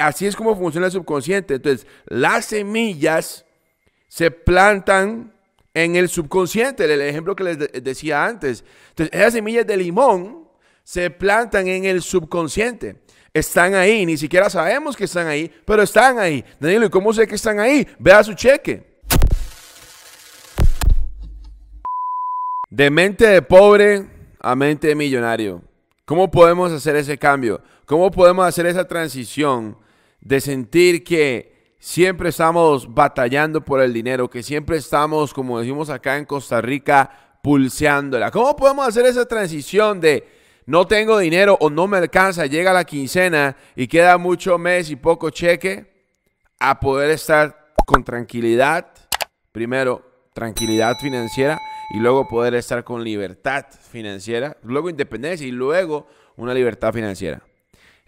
Así es como funciona el subconsciente. Entonces, las semillas se plantan en el subconsciente, el ejemplo que les decía antes. Entonces, esas semillas de limón se plantan en el subconsciente. Están ahí, ni siquiera sabemos que están ahí, pero están ahí. Danilo, ¿y cómo sé que están ahí? Vea su cheque. De mente de pobre a mente de millonario. ¿Cómo podemos hacer ese cambio? ¿Cómo podemos hacer esa transición de sentir que siempre estamos batallando por el dinero, que siempre estamos, como decimos acá en Costa Rica, pulseándola. ¿Cómo podemos hacer esa transición de no tengo dinero o no me alcanza, llega la quincena y queda mucho mes y poco cheque, a poder estar con tranquilidad, primero tranquilidad financiera y luego poder estar con libertad financiera, luego independencia y luego una libertad financiera.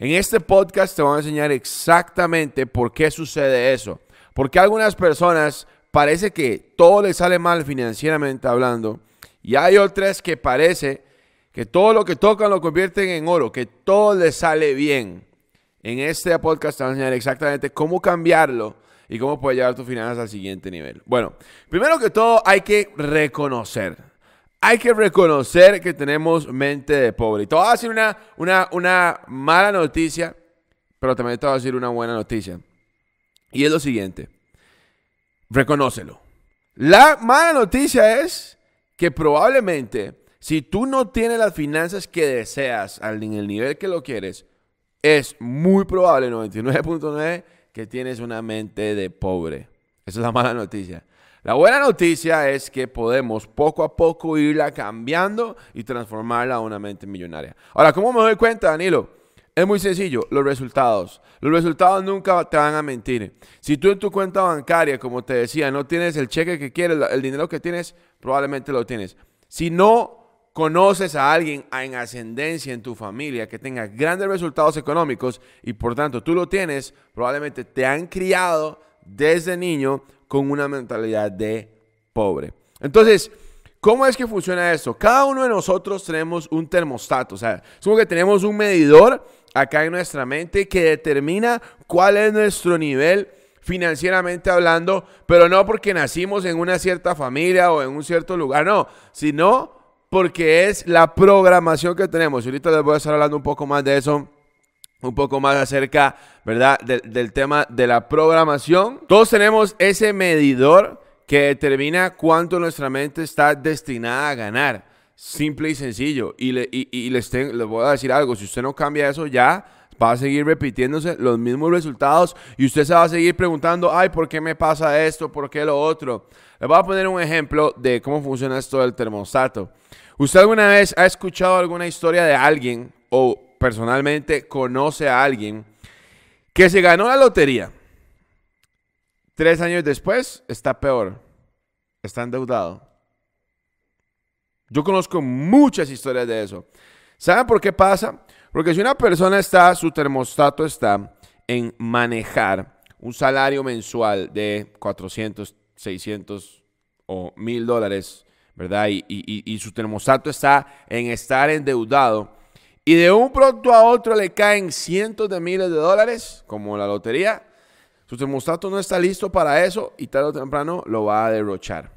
En este podcast te voy a enseñar exactamente por qué sucede eso. Porque a algunas personas parece que todo les sale mal financieramente hablando y hay otras que parece que todo lo que tocan lo convierten en oro, que todo les sale bien. En este podcast te voy a enseñar exactamente cómo cambiarlo y cómo puedes llevar tus finanzas al siguiente nivel. Bueno, primero que todo hay que reconocer hay que reconocer que tenemos mente de pobre. Y te voy a decir una, una, una mala noticia, pero también te voy a decir una buena noticia. Y es lo siguiente. Reconócelo. La mala noticia es que probablemente si tú no tienes las finanzas que deseas al en el nivel que lo quieres, es muy probable 99.9 que tienes una mente de pobre. Esa es la mala noticia. La buena noticia es que podemos poco a poco irla cambiando y transformarla a una mente millonaria. Ahora, ¿cómo me doy cuenta, Danilo? Es muy sencillo, los resultados. Los resultados nunca te van a mentir. Si tú en tu cuenta bancaria, como te decía, no tienes el cheque que quieres, el dinero que tienes, probablemente lo tienes. Si no conoces a alguien en ascendencia en tu familia que tenga grandes resultados económicos y por tanto tú lo tienes, probablemente te han criado desde niño con una mentalidad de pobre. Entonces, ¿cómo es que funciona esto? Cada uno de nosotros tenemos un termostato, o sea, es como que tenemos un medidor acá en nuestra mente que determina cuál es nuestro nivel financieramente hablando, pero no porque nacimos en una cierta familia o en un cierto lugar, no, sino porque es la programación que tenemos. Y ahorita les voy a estar hablando un poco más de eso un poco más acerca, ¿verdad? Del, tema de la programación. Todos tenemos ese medidor que determina cuánto nuestra mente está destinada a ganar. Simple y sencillo. Y, le, les, les voy a decir algo, si usted no cambia eso ya, va a seguir repitiéndose los mismos resultados y usted se va a seguir preguntando, ay, ¿por qué me pasa esto? ¿Por qué lo otro? Les voy a poner un ejemplo de cómo funciona esto del termostato. ¿Usted alguna vez ha escuchado alguna historia de alguien o personalmente conoce a alguien que se ganó la lotería. Tres años después está peor, está endeudado. Yo conozco muchas historias de eso. ¿Saben por qué pasa? Porque si una persona está, su termostato está en manejar un salario mensual de 400, 600 o 1000 dólares, ¿verdad? Y, y, su termostato está en estar endeudado, y de un pronto a otro le caen cientos de miles de dólares, como la lotería, su termostato no está listo para eso y tarde o temprano lo va a derrochar.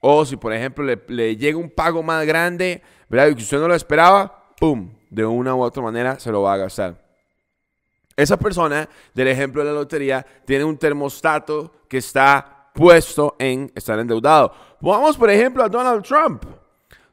O si, por ejemplo, le, llega un pago más grande, ¿verdad? Y que usted no lo esperaba, ¡pum! De una u otra manera se lo va a gastar. Esa persona, del ejemplo de la lotería, tiene un termostato que está puesto en estar endeudado. Vamos, por ejemplo, a Donald Trump.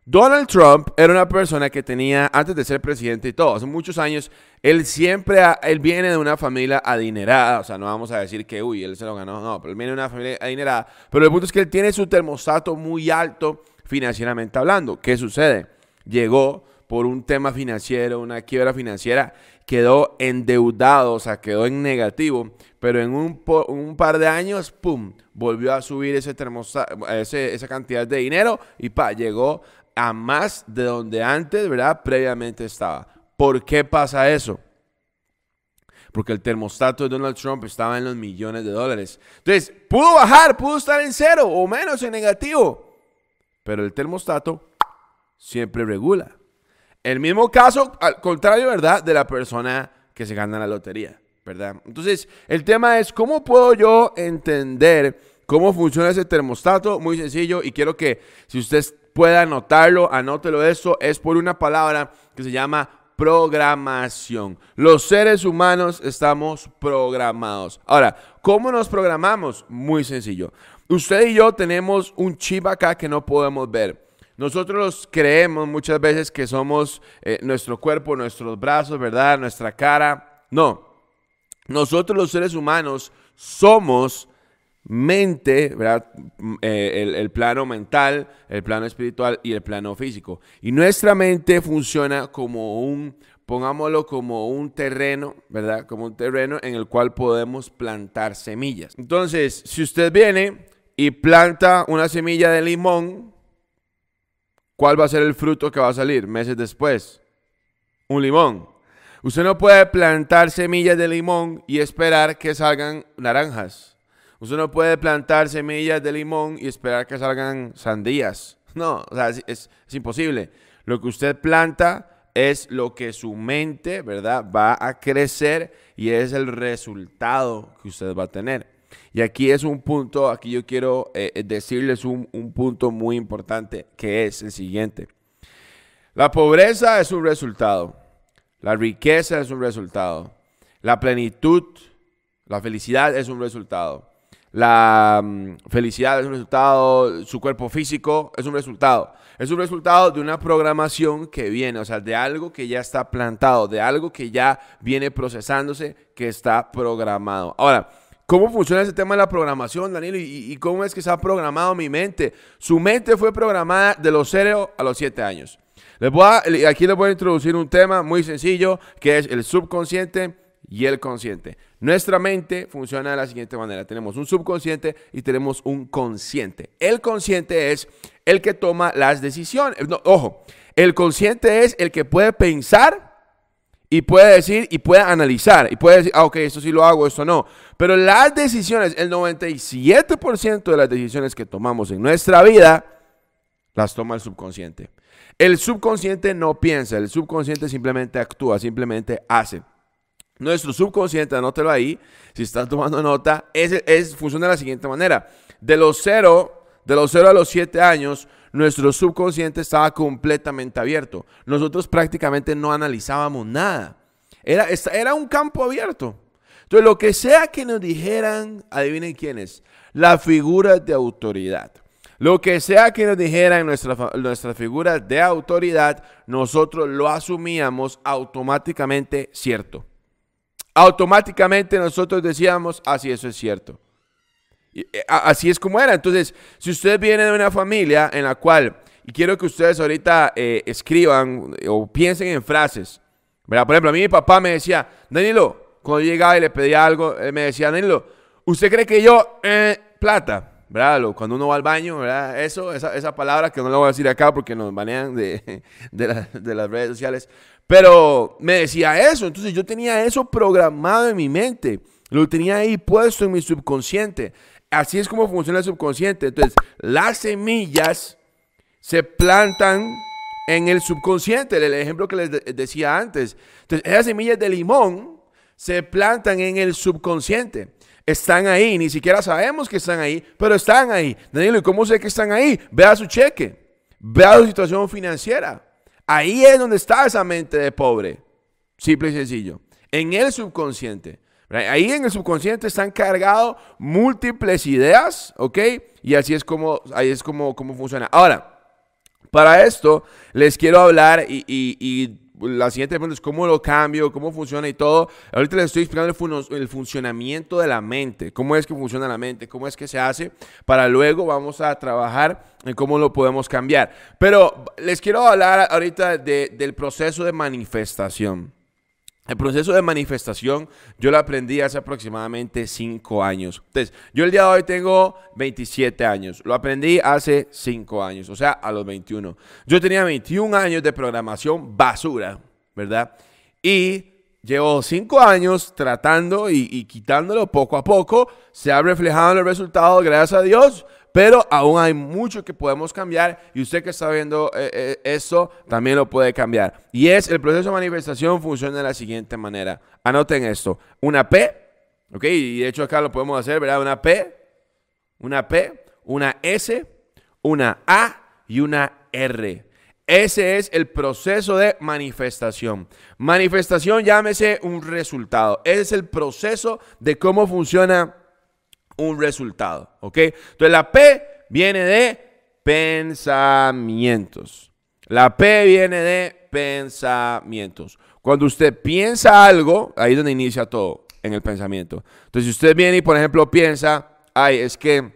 Donald Trump era una persona que tenía, antes de ser presidente y todo, hace muchos años, él siempre, él viene de una familia adinerada, o sea, no vamos a decir que, uy, él se lo ganó, no, pero él viene de una familia adinerada, pero el punto es que él tiene su termostato muy alto financieramente hablando. ¿Qué sucede? Llegó por un tema financiero, una quiebra financiera, quedó endeudado, o sea, quedó en negativo, pero en un, par de años, ¡pum!, volvió a subir ese, termostato, esa cantidad de dinero y pa, llegó a más de donde antes, ¿verdad? Previamente estaba. ¿Por qué pasa eso? Porque el termostato de Donald Trump estaba en los millones de dólares. Entonces, pudo bajar, pudo estar en cero o menos en negativo. Pero el termostato siempre regula. El mismo caso, al contrario, ¿verdad? De la persona que se gana la lotería, ¿verdad? Entonces, el tema es, ¿cómo puedo yo entender cómo funciona ese termostato? Muy sencillo y quiero que si usted pueda anotarlo, anótelo eso, es por una palabra que se llama programación. Los seres humanos estamos programados. Ahora, ¿cómo nos programamos? Muy sencillo. Usted y yo tenemos un chip acá que no podemos ver. Nosotros creemos muchas veces que somos eh, nuestro cuerpo, nuestros brazos, ¿verdad? Nuestra cara. No. Nosotros los seres humanos somos mente, ¿verdad? Mm, eh, el, el, plano mental, el plano espiritual y el plano físico. Y nuestra mente funciona como un, pongámoslo como un terreno, ¿verdad? Como un terreno en el cual podemos plantar semillas. Entonces, si usted viene y planta una semilla de limón, ¿cuál va a ser el fruto que va a salir meses después? Un limón. Usted no puede plantar semillas de limón y esperar que salgan naranjas Usted no puede plantar semillas de limón y esperar que salgan sandías. No, es, imposible. Lo que usted planta es lo que su mente, ¿verdad? Va a crecer y es el resultado que usted va a tener. Y aquí es un punto, aquí yo quiero eh, eh, decirles un punto muy importante que es el siguiente. La pobreza es un resultado, la riqueza es un resultado, la plenitud, la felicidad es un resultado, la mm, felicidad es un resultado, su cuerpo físico es un resultado. Es un resultado de una programación que viene, o sea, de algo que ya está plantado, de algo que ya viene procesándose, que está programado. Ahora, ¿Cómo funciona ese tema de la programación, Danilo? ¿Y, cómo es que se ha programado mi mente? Su mente fue programada de los 0 a los siete años. Les voy aquí les voy a introducir un tema muy sencillo, que es el subconsciente y el consciente. Nuestra mente funciona de la siguiente manera. Tenemos un subconsciente y tenemos un consciente. El consciente es el que toma las decisiones. ojo, el consciente es el que puede pensar y puede decir y puede analizar y puede decir, ah, ok, esto sí lo hago, esto no. Pero las decisiones, el 97% de las decisiones que tomamos en nuestra vida, las toma el subconsciente. El subconsciente no piensa, el subconsciente simplemente actúa, simplemente hace. Nuestro subconsciente, anótelo ahí, si estás tomando nota, es, funciona de la siguiente manera. De los cero de los a los siete años, nuestro subconsciente estaba completamente abierto. Nosotros prácticamente no analizábamos nada. Era, era un campo abierto. Entonces, lo que sea que nos dijeran, adivinen quién es, la figura de autoridad. Lo que sea que nos dijeran nuestras nuestra figura de autoridad, nosotros lo asumíamos automáticamente cierto automáticamente nosotros decíamos, así eso es cierto. Y, eh, así es como era. Entonces, si ustedes vienen de una familia en la cual, y quiero que ustedes ahorita eh, escriban eh, o piensen en frases, ¿verdad? Por ejemplo, a mí mi papá me decía, Danilo, cuando yo llegaba y le pedía algo, él me decía, Danilo, ¿usted cree que yo, eh, plata? cuando uno va al baño, Eso, esa, esa, palabra que no la voy a decir acá porque nos banean de, las redes sociales. Pero me decía eso, entonces yo tenía eso programado en mi mente, lo tenía ahí puesto en mi subconsciente. Así es como funciona el subconsciente. Entonces, las semillas se plantan en el subconsciente, el ejemplo que les decía antes. Entonces, esas semillas de limón se plantan en el subconsciente. Están ahí, ni siquiera sabemos que están ahí, pero están ahí. Danilo, ¿y cómo sé que están ahí? Vea su cheque, vea su situación financiera. Ahí es donde está esa mente de pobre. Simple y sencillo. En el subconsciente. Ahí en el subconsciente están cargados múltiples ideas, ¿ok? Y así es como, ahí es como, funciona. Ahora, para esto les quiero hablar y la siguiente pregunta es cómo lo cambio, cómo funciona y todo. Ahorita les estoy explicando el, funcionamiento de la mente, cómo es que funciona la mente, cómo es que se hace, para luego vamos a trabajar en cómo lo podemos cambiar. Pero les quiero hablar ahorita del proceso de manifestación. El proceso de manifestación yo lo aprendí hace aproximadamente 5 años. Entonces, yo el día de hoy tengo 27 años. Lo aprendí hace 5 años, o sea, a los 21. Yo tenía 21 años de programación basura, ¿verdad? Y llevo 5 años tratando y, y, quitándolo poco a poco. Se ha reflejado en el resultado, gracias a Dios pero aún hay mucho que podemos cambiar y usted que está viendo eh, eh, esto también lo puede cambiar. Y es el proceso de manifestación funciona de la siguiente manera. Anoten esto, una P, ok, y de hecho acá lo podemos hacer, ¿verdad? Una P, una P, una S, una A y una R. Ese es el proceso de manifestación. Manifestación llámese un resultado. Ese es el proceso de cómo funciona un resultado, ¿ok? Entonces la P viene de pensamientos. La P viene de pensamientos. Cuando usted piensa algo, ahí es donde inicia todo, en el pensamiento. Entonces, si usted viene y, por ejemplo, piensa, ay, es que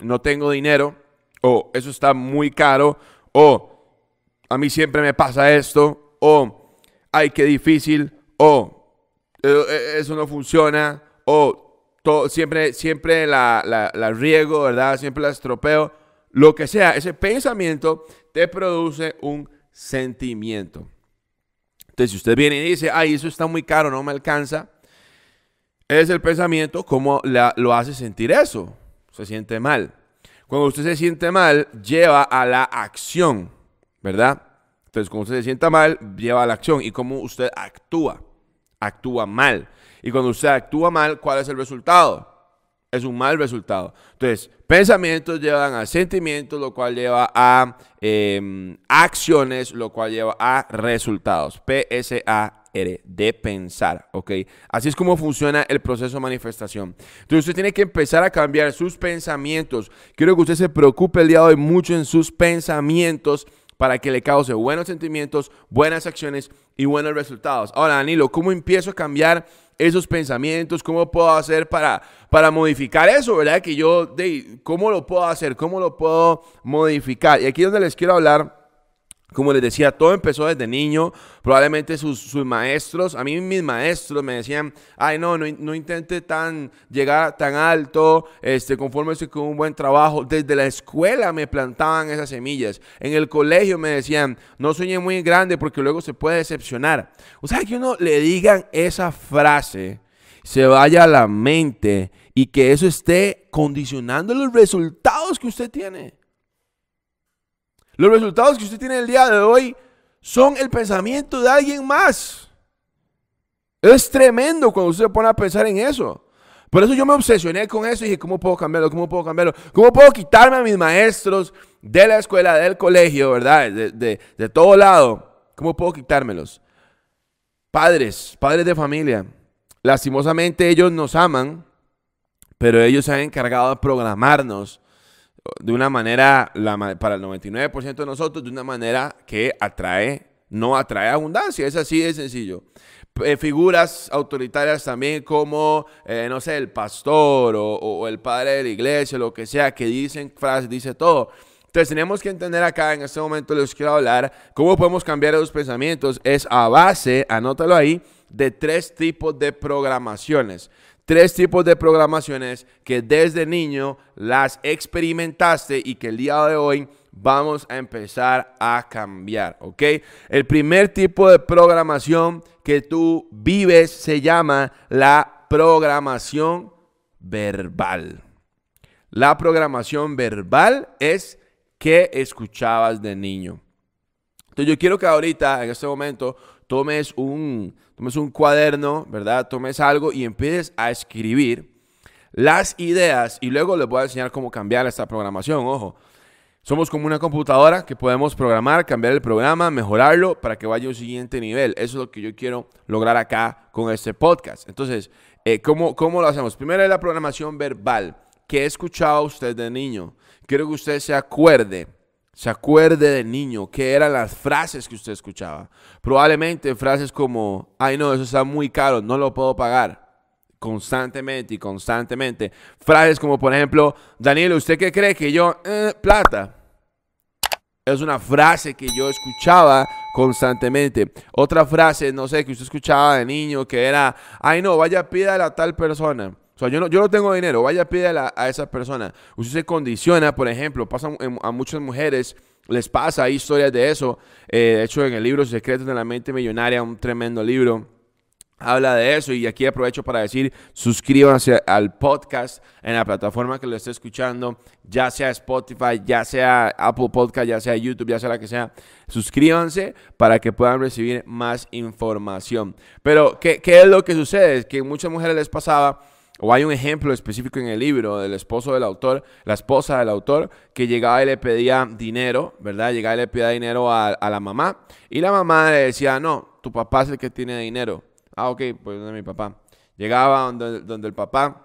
no tengo dinero, o eso está muy caro, o a mí siempre me pasa esto, o ay, qué difícil, o eh, eh, eso no funciona, o siempre, siempre la, riego, ¿verdad? Siempre la estropeo. Lo que sea, ese pensamiento te produce un sentimiento. Entonces, si usted viene y dice, ay, eso está muy caro, no me alcanza, es el pensamiento como lo hace sentir eso. Se siente mal. Cuando usted se siente mal, lleva a la acción, ¿verdad? Entonces, cuando usted se sienta mal, lleva a la acción. ¿Y cómo usted actúa? Actúa mal. Y cuando usted actúa mal, ¿cuál es el resultado? Es un mal resultado. Entonces, pensamientos llevan a sentimientos, lo cual lleva a em, acciones, lo cual lleva a resultados. P-S-A-R, de pensar, ¿ok? Así es como funciona el proceso de manifestación. Entonces usted tiene que empezar a cambiar sus pensamientos. Quiero que usted se preocupe el día de hoy mucho en sus pensamientos para que le cause buenos sentimientos, buenas acciones y buenos resultados. Ahora, Danilo, ¿cómo empiezo a cambiar esos pensamientos, cómo puedo hacer para, para modificar eso, ¿verdad? Que yo, de, ¿cómo lo puedo hacer? ¿Cómo lo puedo modificar? Y aquí es donde les quiero hablar como les decía, todo empezó desde niño. Probablemente sus, maestros, a mí mis maestros me decían, ay no, no, intente tan, llegar tan alto, este, estoy con un buen trabajo. Desde la escuela me plantaban esas semillas. En el colegio me decían, no sueñe muy grande porque luego se puede decepcionar. O sea, que uno le digan esa frase, se vaya a la mente y que eso esté condicionando los resultados que usted tiene. Los resultados que usted tiene el día de hoy son el pensamiento de alguien más. Es tremendo cuando usted se pone a pensar en eso. Por eso yo me obsesioné con eso y dije, ¿cómo puedo cambiarlo? ¿Cómo puedo cambiarlo? ¿Cómo puedo quitarme a mis maestros de la escuela, del colegio, verdad? De, de todo lado. ¿Cómo puedo quitármelos? Padres, padres de familia. Lastimosamente ellos nos aman, pero ellos se han encargado de programarnos de una manera, para el 99% de nosotros, de una manera que atrae, no atrae abundancia. Es así de sencillo. Eh, figuras autoritarias también como, eh, no sé, el pastor o, el padre de la iglesia, lo que sea, que dicen frases, dice todo. Entonces tenemos que entender acá, en este momento les quiero hablar, cómo podemos cambiar esos pensamientos. Es a base, anótalo ahí, de tres tipos de programaciones tres tipos de programaciones que desde niño las experimentaste y que el día de hoy vamos a empezar a cambiar, ¿ok? El primer tipo de programación que tú vives se llama la programación verbal. La programación verbal es que escuchabas de niño. Entonces yo quiero que ahorita, en este momento, tomes un, tomes un cuaderno, ¿verdad? Tomes algo y empieces a escribir las ideas y luego les voy a enseñar cómo cambiar esta programación, ojo. Somos como una computadora que podemos programar, cambiar el programa, mejorarlo para que vaya a un siguiente nivel. Eso es lo que yo quiero lograr acá con este podcast. Entonces, eh, ¿cómo, lo hacemos? Primero es la programación verbal. ¿Qué escuchado usted de niño? Quiero que usted se acuerde se acuerde de niño qué eran las frases que usted escuchaba. Probablemente frases como, ay no, eso está muy caro, no lo puedo pagar. Constantemente y constantemente. Frases como, por ejemplo, Daniel, ¿usted qué cree que yo? Eh, plata. Es una frase que yo escuchaba constantemente. Otra frase, no sé, que usted escuchaba de niño, que era, ay no, vaya, pida a tal persona. O sea, yo no, yo no tengo dinero, vaya pide a esa persona. Usted se condiciona, por ejemplo, pasa a muchas mujeres, les pasa, hay historias de eso. Eh, de hecho, en el libro Secretos de la Mente Millonaria, un tremendo libro, habla de eso. Y aquí aprovecho para decir, suscríbanse al podcast en la plataforma que lo esté escuchando, ya sea Spotify, ya sea Apple Podcast, ya sea YouTube, ya sea la que sea. Suscríbanse para que puedan recibir más información. Pero, ¿qué, es lo que sucede? Es que muchas mujeres les pasaba o hay un ejemplo específico en el libro del esposo del autor, la esposa del autor, que llegaba y le pedía dinero, ¿verdad? Llegaba y le pedía dinero a, la mamá. Y la mamá le decía, no, tu papá es el que tiene dinero. Ah, ok, pues donde mi papá. Llegaba donde, donde el papá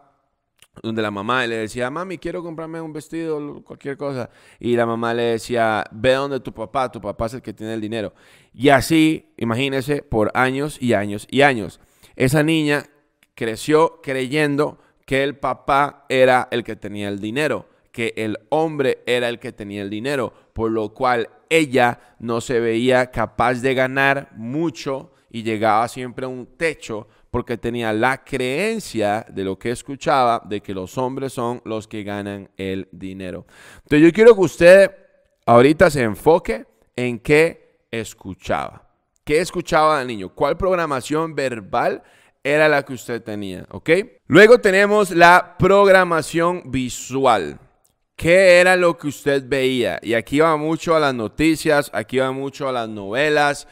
donde la mamá le decía, mami, quiero comprarme un vestido, cualquier cosa. Y la mamá le decía, ve donde tu papá, tu papá es el que tiene el dinero. Y así, imagínense, por años y años y años. Esa niña creció creyendo que el papá era el que tenía el dinero, que el hombre era el que tenía el dinero, por lo cual ella no se veía capaz de ganar mucho y llegaba siempre a un techo porque tenía la creencia de lo que escuchaba de que los hombres son los que ganan el dinero. Entonces yo quiero que usted ahorita se enfoque en qué escuchaba. ¿Qué escuchaba el niño? ¿Cuál programación verbal era la que usted tenía, ¿ok? Luego tenemos la programación visual. ¿Qué era lo que usted veía? Y aquí va mucho a las noticias, aquí va mucho a las novelas.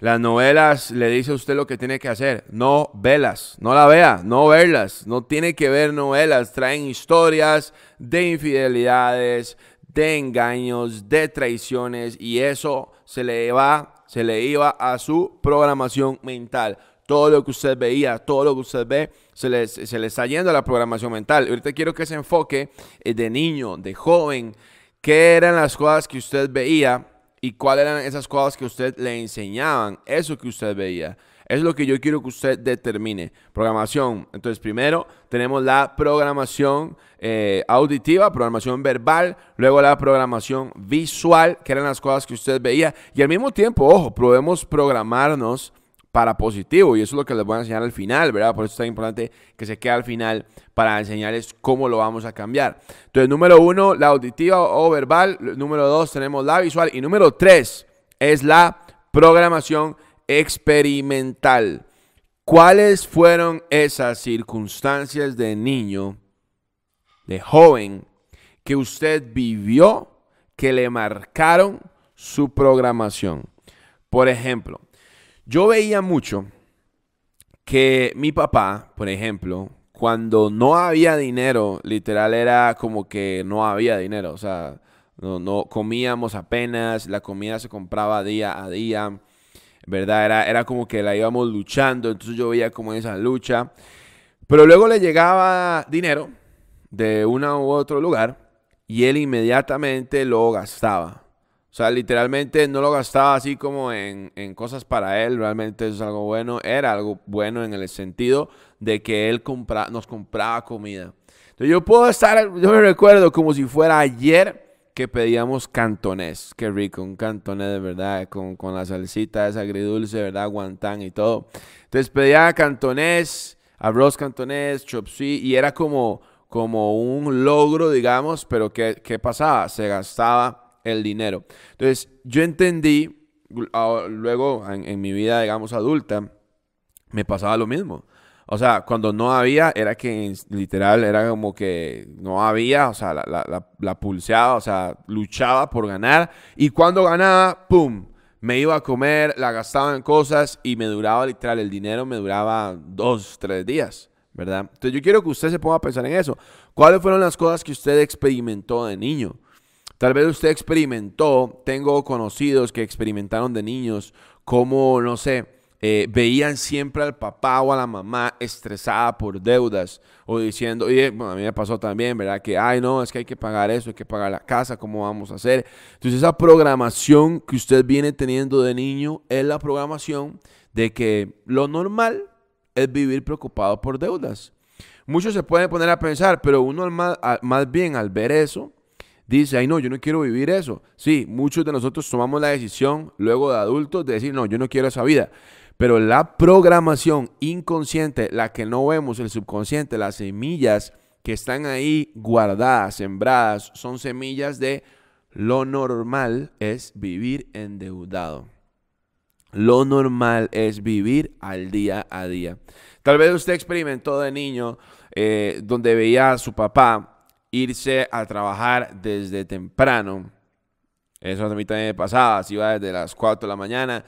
Las novelas le dice a usted lo que tiene que hacer. No velas, no la vea, no verlas. No tiene que ver novelas. Traen historias de infidelidades, de engaños, de traiciones y eso se le va, se le iba a su programación mental todo lo que usted veía, todo lo que usted ve, se le está yendo a la programación mental. Ahorita quiero que se enfoque eh, de niño, de joven, qué eran las cosas que usted veía y cuáles eran esas cosas que usted le enseñaban, eso que usted veía. Es lo que yo quiero que usted determine. Programación. Entonces, primero tenemos la programación eh, auditiva, programación verbal, luego la programación visual, que eran las cosas que usted veía. Y al mismo tiempo, ojo, podemos programarnos para positivo y eso es lo que les voy a enseñar al final, ¿verdad? Por eso es tan importante que se quede al final para enseñarles cómo lo vamos a cambiar. Entonces, número uno, la auditiva o verbal. Número dos, tenemos la visual. Y número tres es la programación experimental. ¿Cuáles fueron esas circunstancias de niño, de joven, que usted vivió, que le marcaron su programación? Por ejemplo, yo veía mucho que mi papá, por ejemplo, cuando no había dinero, literal era como que no había dinero, o sea, no, comíamos apenas, la comida se compraba día a día, ¿verdad? Era, era como que la íbamos luchando, entonces yo veía como esa lucha. Pero luego le llegaba dinero de una u otro lugar y él inmediatamente lo gastaba. O sea, literalmente no lo gastaba así como en, cosas para él, realmente es algo bueno, era algo bueno en el sentido de que él compra, nos compraba comida. Entonces yo puedo estar, yo me recuerdo como si fuera ayer que pedíamos cantonés, qué rico, un cantonés de verdad, con, con la salsita esa agridulce, ¿verdad? Guantán y todo. Entonces pedía cantonés, arroz cantonés, chop y era como, como un logro, digamos, pero ¿qué, qué pasaba? Se gastaba el dinero. Entonces, yo entendí, luego en, mi vida, digamos, adulta, me pasaba lo mismo. O sea, cuando no había, era que literal era como que no había, o sea, la, la, pulseaba, o sea, luchaba por ganar. Y cuando ganaba, ¡pum! Me iba a comer, la gastaba en cosas y me duraba literal, el dinero me duraba dos, tres días, ¿verdad? Entonces yo quiero que usted se ponga a pensar en eso. ¿Cuáles fueron las cosas que usted experimentó de niño? Tal vez usted experimentó, tengo conocidos que experimentaron de niños como, no sé, eh, veían siempre al papá o a la mamá estresada por deudas o diciendo, oye, a mí me pasó también, ¿verdad? Que, ay, no, es que hay que pagar eso, hay que pagar la casa, ¿cómo vamos a hacer? Entonces esa programación que usted viene teniendo de niño es la programación de que lo normal es vivir preocupado por deudas. Muchos se pueden poner a pensar, pero uno más bien al ver eso, dice, ay no, yo no quiero vivir eso. Sí, muchos de nosotros tomamos la decisión luego de adultos de decir, no, yo no quiero esa vida. Pero la programación inconsciente, la que no vemos, el subconsciente, las semillas que están ahí guardadas, sembradas, son semillas de lo normal es vivir endeudado. Lo normal es vivir al día a día. Tal vez usted experimentó de niño eh, donde veía a su papá irse a trabajar desde temprano. Eso a mí también me pasaba, Si iba desde las 4 de la mañana.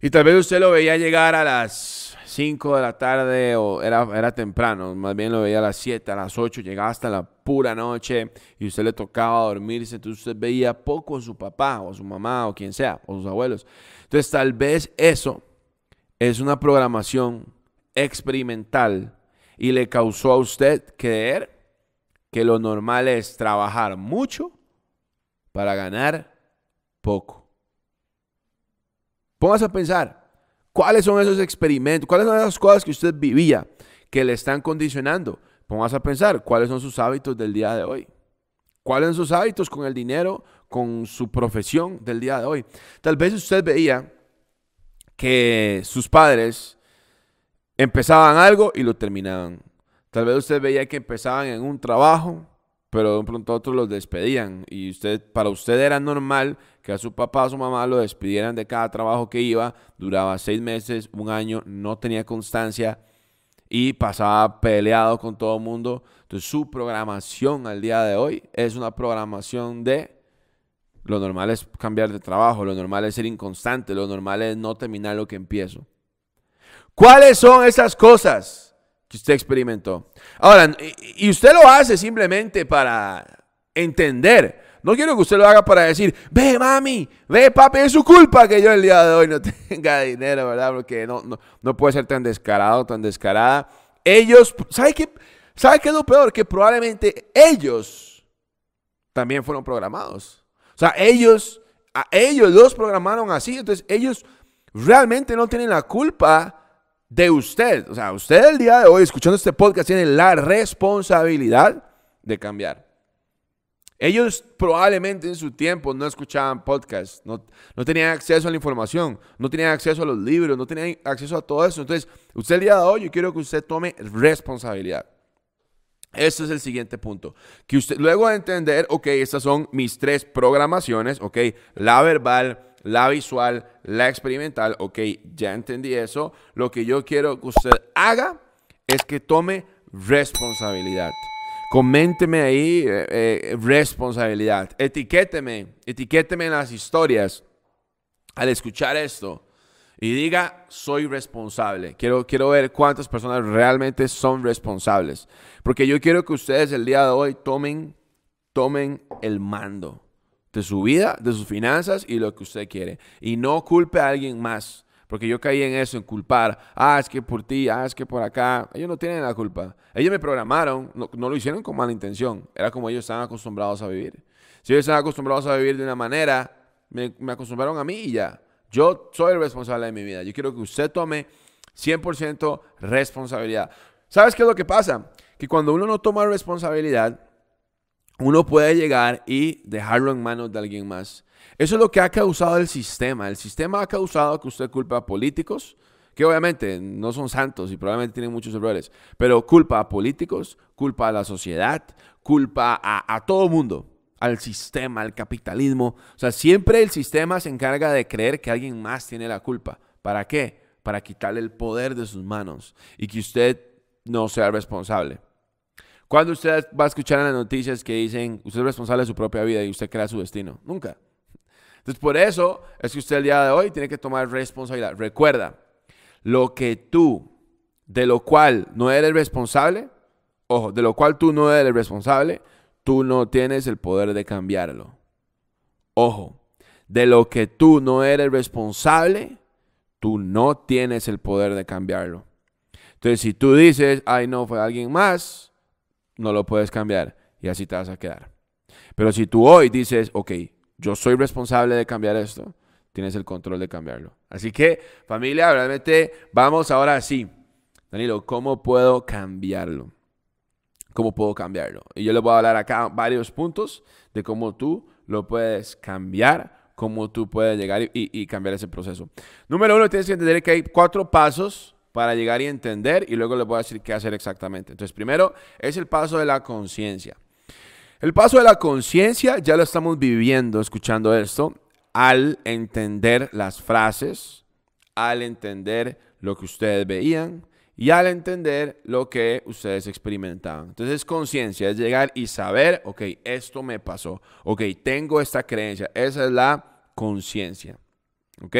Y tal vez usted lo veía llegar a las 5 de la tarde o era, era temprano, más bien lo veía a las 7, a las 8, llegaba hasta la pura noche y usted le tocaba dormirse, entonces usted veía poco a su papá o a su mamá o quien sea, o sus abuelos. Entonces tal vez eso es una programación experimental y le causó a usted creer que lo normal es trabajar mucho para ganar poco. Póngase a pensar, ¿cuáles son esos experimentos? ¿Cuáles son esas cosas que usted vivía que le están condicionando? Póngase a pensar, ¿cuáles son sus hábitos del día de hoy? ¿Cuáles son sus hábitos con el dinero, con su profesión del día de hoy? Tal vez usted veía que sus padres empezaban algo y lo terminaban. Tal vez usted veía que empezaban en un trabajo, pero de un pronto a otro los despedían y usted para usted era normal que a su papá o su mamá lo despidieran de cada trabajo que iba, duraba seis meses, un año, no tenía constancia y pasaba peleado con todo el mundo. Entonces su programación al día de hoy es una programación de lo normal es cambiar de trabajo, lo normal es ser inconstante, lo normal es no terminar lo que empiezo. ¿Cuáles son esas cosas? que usted experimentó. Ahora, y usted lo hace simplemente para entender. No quiero que usted lo haga para decir, ve mami, ve papi, es su culpa que yo el día de hoy no tenga dinero, ¿verdad? Porque no, no, no puede ser tan descarado, tan descarada. Ellos, ¿sabe qué? ¿Sabe qué es lo peor? Que probablemente ellos también fueron programados. O sea, ellos, a ellos los programaron así. Entonces, ellos realmente no tienen la culpa de usted. O sea, usted el día de hoy, escuchando este podcast, tiene la responsabilidad de cambiar. Ellos probablemente en su tiempo no escuchaban podcasts, no, tenían acceso a la información, no tenían acceso a los libros, no tenían acceso a todo eso. Entonces, usted el día de hoy, yo quiero que usted tome responsabilidad. Este es el siguiente punto. Que usted luego de entender, ok, estas son mis tres programaciones, ok, la verbal, la visual, la experimental. Ok, ya entendí eso. Lo que yo quiero que usted haga es que tome responsabilidad. Coménteme ahí eh, eh, responsabilidad. Etiquéteme, etiquéteme en las historias al escuchar esto y diga, soy responsable. Quiero, quiero ver cuántas personas realmente son responsables. Porque yo quiero que ustedes el día de hoy tomen, tomen el mando de su vida, de sus finanzas y lo que usted quiere. Y no culpe a alguien más. Porque yo caí en eso, en culpar. Ah, es que por ti, ah, es que por acá. Ellos no tienen la culpa. Ellos me programaron, no, lo hicieron con mala intención. Era como ellos estaban acostumbrados a vivir. Si ellos estaban acostumbrados a vivir de una manera, me, me acostumbraron a mí y ya. Yo soy el responsable de mi vida. Yo quiero que usted tome 100% responsabilidad. ¿Sabes qué es lo que pasa? Que cuando uno no toma responsabilidad, uno puede llegar y dejarlo en manos de alguien más. Eso es lo que ha causado el sistema. El sistema ha causado que usted culpe a políticos, que obviamente no son santos y probablemente tienen muchos errores, pero culpa a políticos, culpa a la sociedad, culpa a, a todo mundo, al sistema, al capitalismo. O sea, siempre el sistema se encarga de creer que alguien más tiene la culpa. ¿Para qué? Para quitarle el poder de sus manos y que usted no sea responsable. ¿Cuándo usted va a escuchar en las noticias que dicen usted es responsable de su propia vida y usted crea su destino? Nunca. Entonces, por eso es que usted el día de hoy tiene que tomar responsabilidad. Recuerda, lo que tú, de lo cual no eres responsable, ojo, de lo cual tú no eres responsable, tú no tienes el poder de cambiarlo. Ojo, de lo que tú no eres responsable, tú no tienes el poder de cambiarlo. Entonces, si tú dices, ay, no, fue alguien más, no lo puedes cambiar y así te vas a quedar. Pero si tú hoy dices, ok, yo soy responsable de cambiar esto, tienes el control de cambiarlo. Así que familia, realmente vamos ahora así. Danilo, ¿cómo puedo cambiarlo? ¿Cómo puedo cambiarlo? Y yo le voy a hablar acá varios puntos de cómo tú lo puedes cambiar, cómo tú puedes llegar y, y cambiar ese proceso. Número uno, tienes que entender que hay cuatro pasos para llegar y entender y luego les voy a decir qué hacer exactamente. Entonces, primero es el paso de la conciencia. El paso de la conciencia ya lo estamos viviendo escuchando esto al entender las frases, al entender lo que ustedes veían y al entender lo que ustedes experimentaban. Entonces, conciencia es llegar y saber, ok, esto me pasó, ok, tengo esta creencia, esa es la conciencia, ok.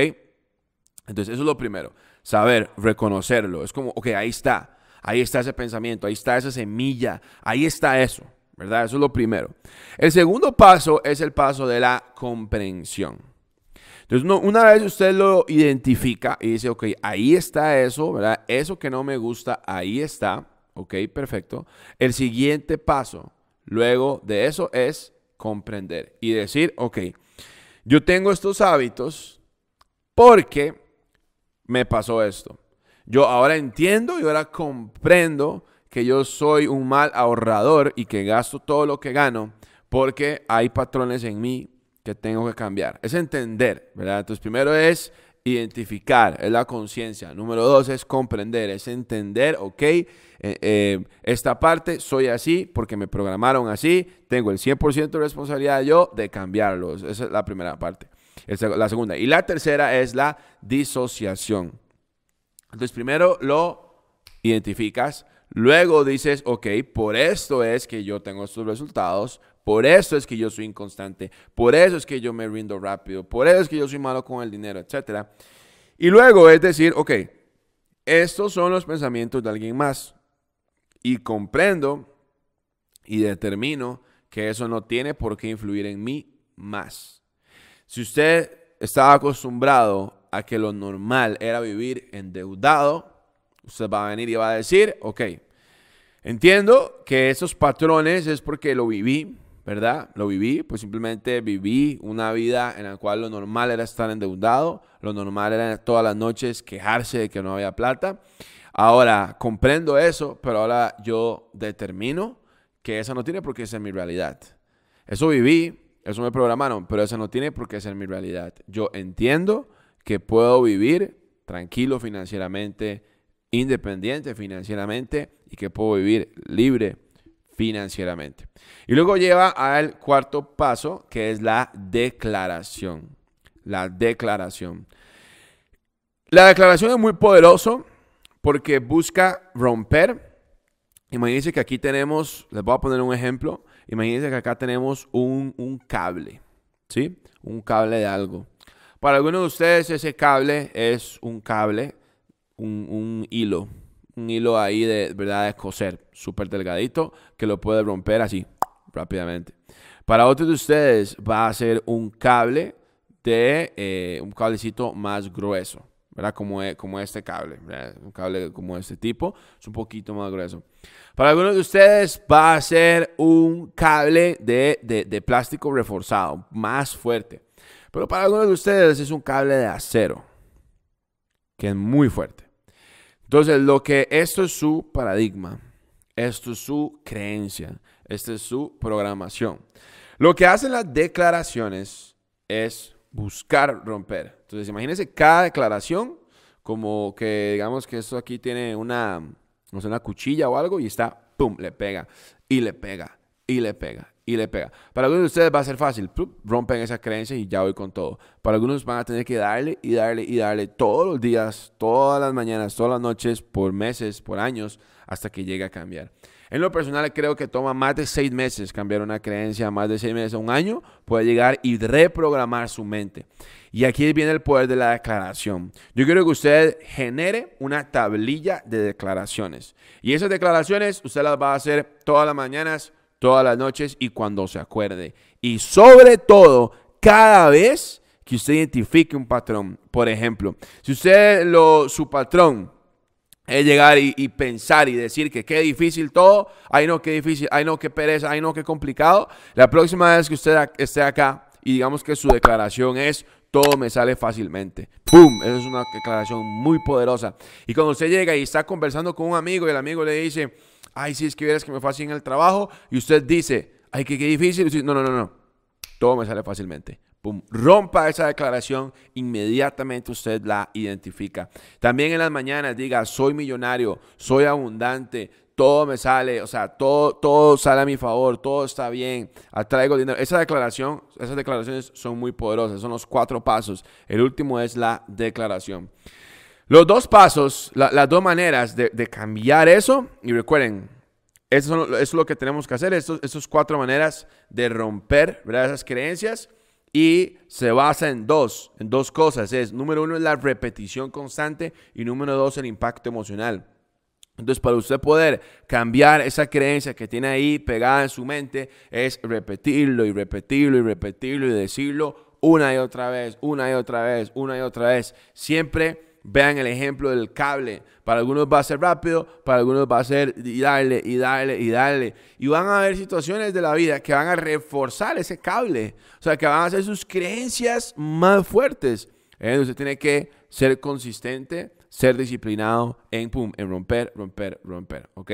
Entonces, eso es lo primero saber reconocerlo. Es como, ok, ahí está, ahí está ese pensamiento, ahí está esa semilla, ahí está eso, ¿verdad? Eso es lo primero. El segundo paso es el paso de la comprensión. Entonces, una vez usted lo identifica y dice, ok, ahí está eso, ¿verdad? Eso que no me gusta, ahí está, ok, perfecto. El siguiente paso, luego de eso, es comprender y decir, ok, yo tengo estos hábitos porque me pasó esto. Yo ahora entiendo y ahora comprendo que yo soy un mal ahorrador y que gasto todo lo que gano porque hay patrones en mí que tengo que cambiar. Es entender, ¿verdad? Entonces, primero es identificar, es la conciencia. Número dos es comprender, es entender, ok, eh, eh, esta parte soy así porque me programaron así, tengo el 100% de responsabilidad yo de cambiarlos. Esa es la primera parte la segunda. Y la tercera es la disociación. Entonces, primero lo identificas, luego dices, ok, por esto es que yo tengo estos resultados, por esto es que yo soy inconstante, por eso es que yo me rindo rápido, por eso es que yo soy malo con el dinero, etc. Y luego es decir, ok, estos son los pensamientos de alguien más y comprendo y determino que eso no tiene por qué influir en mí más. Si usted estaba acostumbrado a que lo normal era vivir endeudado, usted va a venir y va a decir, ok, entiendo que esos patrones es porque lo viví, ¿verdad? Lo viví, pues simplemente viví una vida en la cual lo normal era estar endeudado, lo normal era todas las noches quejarse de que no había plata. Ahora comprendo eso, pero ahora yo determino que esa no tiene por qué ser mi realidad. Eso viví, eso me programaron, pero eso no tiene por qué ser mi realidad. Yo entiendo que puedo vivir tranquilo financieramente, independiente financieramente y que puedo vivir libre financieramente. Y luego lleva al cuarto paso, que es la declaración. La declaración. La declaración es muy poderoso porque busca romper. Imagínense que aquí tenemos, les voy a poner un ejemplo, Imagínense que acá tenemos un, cable, ¿sí? Un cable de algo. Para algunos de ustedes ese cable es un cable, un, hilo, un hilo ahí de, ¿verdad? De coser, súper delgadito, que lo puede romper así, rápidamente. Para otros de ustedes va a ser un cable de, eh, un cablecito más grueso. ¿verdad? Como, e, como este cable, un cable como este tipo, es un poquito más grueso. Para algunos de ustedes va a ser un cable de, plástico reforzado, más fuerte. Pero para algunos de ustedes es un cable de acero, que es muy fuerte. Entonces, lo que esto es su paradigma, esto es su creencia, esta es su programación. Lo que hacen las declaraciones es buscar romper. Entonces, imagínense cada declaración como que digamos que esto aquí tiene una, una cuchilla o algo y está, pum, le pega y le pega y le pega y le pega. Para algunos de ustedes va a ser fácil, rompen esa creencia y ya voy con todo. Para algunos van a tener que darle y darle y darle todos los días, todas las mañanas, todas las noches, por meses, por años hasta que llegue a cambiar. En lo personal creo que toma más de seis meses cambiar una creencia, más de seis meses a un año, puede llegar y reprogramar su mente. Y aquí viene el poder de la declaración. Yo quiero que usted genere una tablilla de declaraciones. Y esas declaraciones usted las va a hacer todas las mañanas, todas las noches y cuando se acuerde. Y sobre todo, cada vez que usted identifique un patrón. Por ejemplo, si usted lo, su patrón es llegar y, pensar y decir que qué difícil todo, ay no, qué difícil, ay no, qué pereza, ay no, qué complicado. La próxima vez que usted esté acá y digamos que su declaración es, todo me sale fácilmente. ¡Pum! Esa es una declaración muy poderosa. Y cuando usted llega y está conversando con un amigo y el amigo le dice, ay, si es que vieras que me fue el trabajo, y usted dice, ay, qué, qué difícil, no, no, no, no, todo me sale fácilmente rompa esa declaración, inmediatamente usted la identifica. También en las mañanas diga, soy millonario, soy abundante, todo me sale, o sea, todo, todo sale a mi favor, todo está bien, atraigo dinero. Esa declaración, esas declaraciones son muy poderosas, son los cuatro pasos. El último es la declaración. Los dos pasos, las dos maneras de, cambiar eso, y recuerden, eso, es lo que tenemos que hacer, esas cuatro maneras de romper esas creencias y se basa en dos, en dos cosas. Es, número uno es la repetición constante y número dos el impacto emocional. Entonces, para usted poder cambiar esa creencia que tiene ahí pegada en su mente, es repetirlo y repetirlo y repetirlo y decirlo una y otra vez, una y otra vez, una y otra vez. Siempre Vean el ejemplo del cable. Para algunos va a ser rápido, para algunos va a ser y darle, y darle, y darle. Y van a haber situaciones de la vida que van a reforzar ese cable. O sea, que van a hacer sus creencias más fuertes. Entonces usted tiene que ser consistente, ser disciplinado en, pum, en romper, romper, romper. ¿Ok?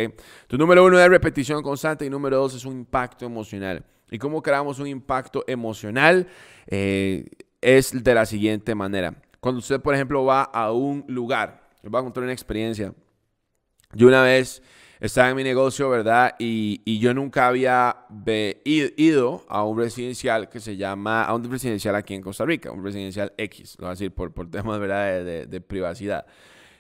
Tu número uno es repetición constante y número dos es un impacto emocional. ¿Y cómo creamos un impacto emocional? Eh, es de la siguiente manera. Cuando usted, por ejemplo, va a un lugar, les voy a contar una experiencia. Yo una vez estaba en mi negocio, ¿verdad? Y, yo nunca había ido a un residencial que se llama, a un residencial aquí en Costa Rica, un residencial X, lo voy a decir por, por temas, ¿verdad? De, privacidad.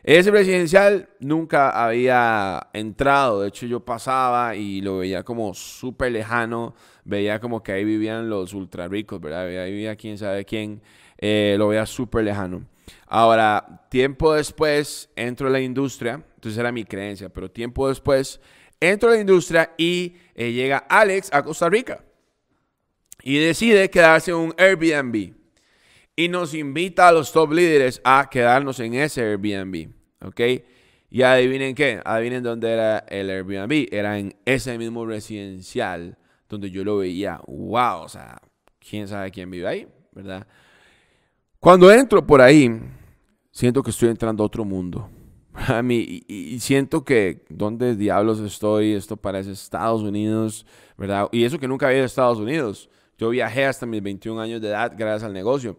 Ese presidencial nunca había entrado. De hecho, yo pasaba y lo veía como súper lejano. Veía como que ahí vivían los ultra ricos, ¿verdad? Ahí vivía quién sabe quién. Eh, lo veía súper lejano. Ahora, tiempo después entro en la industria, entonces era mi creencia, pero tiempo después entro en la industria y eh, llega Alex a Costa Rica y decide quedarse en un Airbnb y nos invita a los top líderes a quedarnos en ese Airbnb, ¿ok? Y adivinen qué, adivinen dónde era el Airbnb, era en ese mismo residencial donde yo lo veía, wow, o sea, quién sabe quién vive ahí, ¿verdad? Cuando entro por ahí, siento que estoy entrando a otro mundo. A mí, y, siento que, ¿dónde diablos estoy? Esto parece Estados Unidos, ¿verdad? Y eso que nunca había ido a Estados Unidos. Yo viajé hasta mis 21 años de edad gracias al negocio.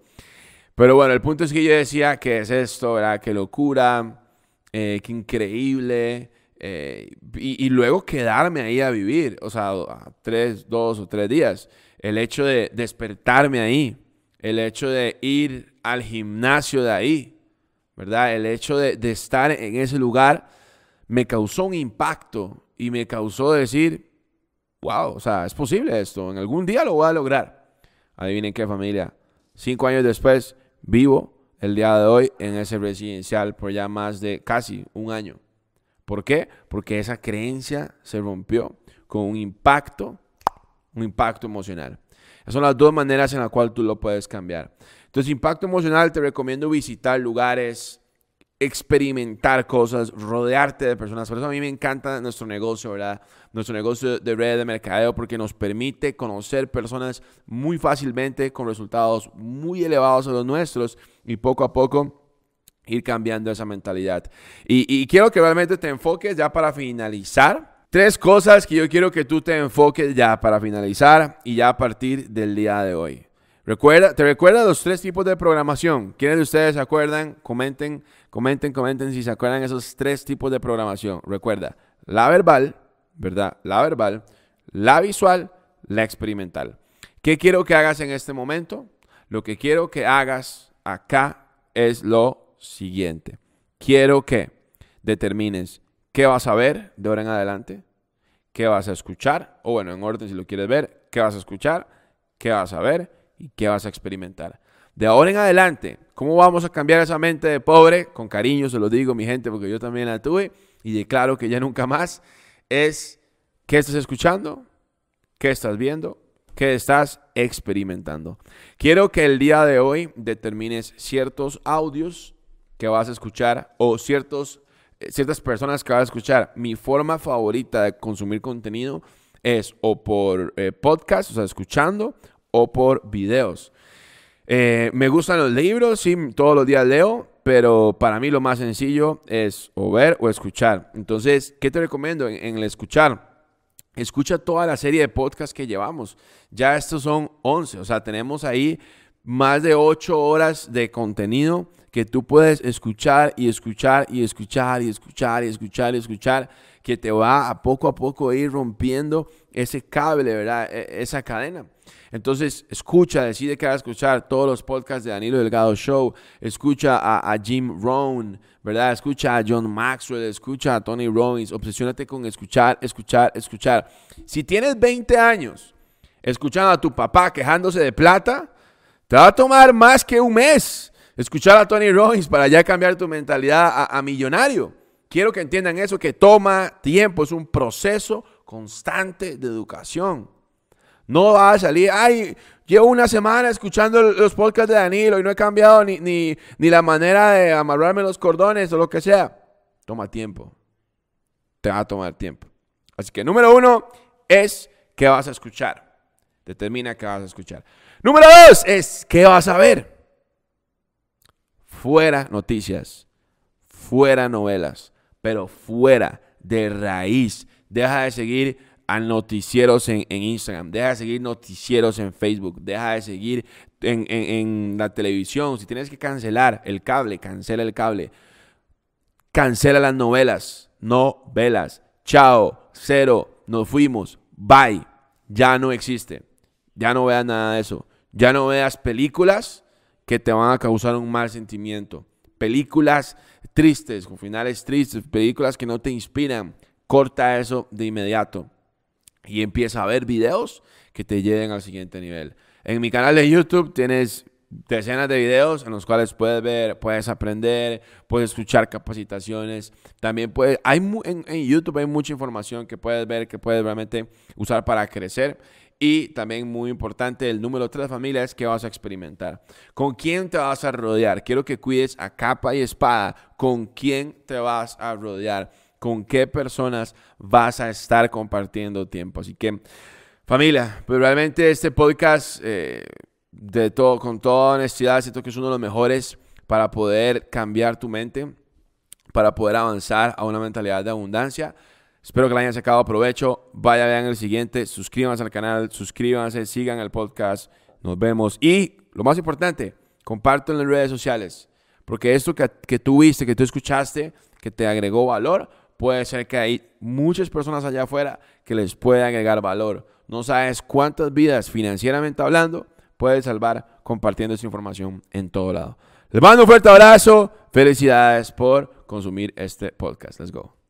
Pero bueno, el punto es que yo decía, ¿qué es esto? ¿verdad? ¿Qué locura? Eh, ¿Qué increíble? Eh, y, luego quedarme ahí a vivir, o sea, tres, dos o tres días. El hecho de despertarme ahí el hecho de ir al gimnasio de ahí, ¿verdad? El hecho de, estar en ese lugar me causó un impacto y me causó decir, wow, o sea, es posible esto, en algún día lo voy a lograr. Adivinen qué familia, cinco años después, vivo el día de hoy en ese residencial por ya más de casi un año. ¿Por qué? Porque esa creencia se rompió con un impacto, un impacto emocional. Esas son las dos maneras en las cuales tú lo puedes cambiar. Entonces, impacto emocional, te recomiendo visitar lugares, experimentar cosas, rodearte de personas. Por eso a mí me encanta nuestro negocio, ¿verdad? Nuestro negocio de red de mercadeo porque nos permite conocer personas muy fácilmente con resultados muy elevados a los nuestros y poco a poco ir cambiando esa mentalidad. Y, y quiero que realmente te enfoques ya para finalizar Tres cosas que yo quiero que tú te enfoques ya para finalizar y ya a partir del día de hoy. Recuerda, te recuerda los tres tipos de programación. ¿Quiénes de ustedes se acuerdan? Comenten, comenten, comenten si se acuerdan esos tres tipos de programación. Recuerda, la verbal, ¿verdad? La verbal, la visual, la experimental. ¿Qué quiero que hagas en este momento? Lo que quiero que hagas acá es lo siguiente. Quiero que determines qué vas a ver de ahora en adelante, qué vas a escuchar, o bueno, en orden si lo quieres ver, qué vas a escuchar, qué vas a ver y qué vas a experimentar. De ahora en adelante, ¿cómo vamos a cambiar esa mente de pobre? Con cariño se lo digo, mi gente, porque yo también la tuve y declaro que ya nunca más es qué estás escuchando, qué estás viendo, qué estás experimentando. Quiero que el día de hoy determines ciertos audios que vas a escuchar o ciertos ciertas personas que van a escuchar. Mi forma favorita de consumir contenido es o por eh, podcast, o sea, escuchando, o por videos. Eh, me gustan los libros, sí, todos los días leo, pero para mí lo más sencillo es o ver o escuchar. Entonces, ¿qué te recomiendo en, el escuchar? Escucha toda la serie de podcasts que llevamos. Ya estos son 11, o sea, tenemos ahí más de 8 horas de contenido que tú puedes escuchar y escuchar y escuchar y escuchar y escuchar y escuchar, que te va a poco a poco ir rompiendo ese cable, ¿verdad? E, esa cadena. Entonces, escucha, decide que vas a escuchar todos los podcasts de Danilo Delgado Show, escucha a, a, Jim Rohn, ¿verdad? Escucha a John Maxwell, escucha a Tony Robbins, obsesionate con escuchar, escuchar, escuchar. Si tienes 20 años escuchando a tu papá quejándose de plata, te va a tomar más que un mes Escuchar a Tony Robbins para ya cambiar tu mentalidad a, millonario. Quiero que entiendan eso, que toma tiempo, es un proceso constante de educación. No va a salir, ay, llevo una semana escuchando los podcasts de Danilo y no he cambiado ni, ni, ni la manera de amarrarme los cordones o lo que sea. Toma tiempo. Te va a tomar tiempo. Así que número uno es qué vas a escuchar. Determina qué vas a escuchar. Número dos es qué vas a ver fuera noticias, fuera novelas, pero fuera de raíz. Deja de seguir a noticieros en, Instagram, deja de seguir noticieros en Facebook, deja de seguir en, en la televisión. Si tienes que cancelar el cable, cancela el cable. Cancela las novelas, no velas. Chao, cero, nos fuimos, bye. Ya no existe. Ya no veas nada de eso. Ya no veas películas que te van a causar un mal sentimiento. Películas tristes, con finales tristes, películas que no te inspiran, corta eso de inmediato y empieza a ver videos que te lleven al siguiente nivel. En mi canal de YouTube tienes decenas de videos en los cuales puedes ver, puedes aprender, puedes escuchar capacitaciones. También puedes, hay en, en YouTube hay mucha información que puedes ver, que puedes realmente usar para crecer. Y también muy importante, el número tres, familia, es que vas a experimentar. ¿Con quién te vas a rodear? Quiero que cuides a capa y espada con quién te vas a rodear, con qué personas vas a estar compartiendo tiempo. Así que, familia, probablemente pues este podcast, eh, de todo, con toda honestidad, siento que es uno de los mejores para poder cambiar tu mente, para poder avanzar a una mentalidad de abundancia. Espero que la hayan sacado provecho. Vaya, vean el siguiente. Suscríbanse al canal, suscríbanse, sigan el podcast. Nos vemos. Y lo más importante, Compártelo en las redes sociales. Porque esto que, que tú viste, que tú escuchaste, que te agregó valor, puede ser que hay muchas personas allá afuera que les pueda agregar valor. No sabes cuántas vidas financieramente hablando puedes salvar compartiendo esa información en todo lado. Les mando un fuerte abrazo. Felicidades por consumir este podcast. Let's go.